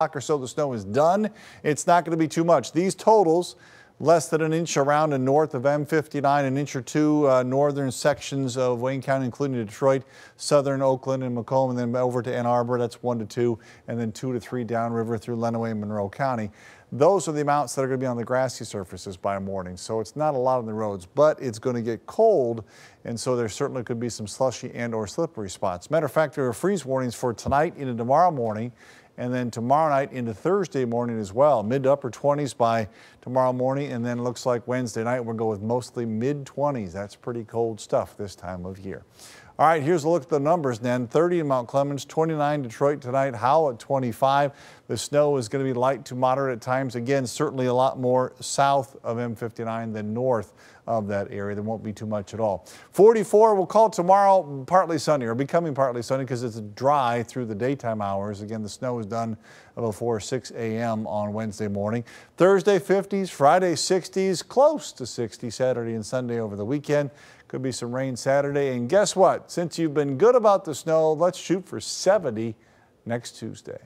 or so the snow is done. It's not going to be too much. These totals less than an inch around and north of M59, an inch or two uh, northern sections of Wayne County, including Detroit, southern Oakland and Macomb, and then over to Ann Arbor. That's one to two, and then two to three downriver through Lenawee and Monroe County. Those are the amounts that are going to be on the grassy surfaces by morning, so it's not a lot on the roads, but it's going to get cold, and so there certainly could be some slushy and or slippery spots. Matter of fact, there are freeze warnings for tonight into tomorrow morning, and then tomorrow night into Thursday morning as well. Mid to upper 20s by tomorrow morning, and then looks like Wednesday night we'll go with mostly mid 20s. That's pretty cold stuff this time of year. All right, here's a look at the numbers then. 30 in Mount Clemens, 29 Detroit tonight, Howe at 25. The snow is going to be light to moderate at times. Again, certainly a lot more south of M59 than north of that area. There won't be too much at all. 44, we'll call tomorrow partly sunny or becoming partly sunny because it's dry through the daytime hours. Again, the snow is done before 6 a.m. on Wednesday morning. Thursday 50s, Friday 60s, close to 60 Saturday and Sunday over the weekend. Could be some rain Saturday. And guess what? Since you've been good about the snow, let's shoot for 70 next Tuesday.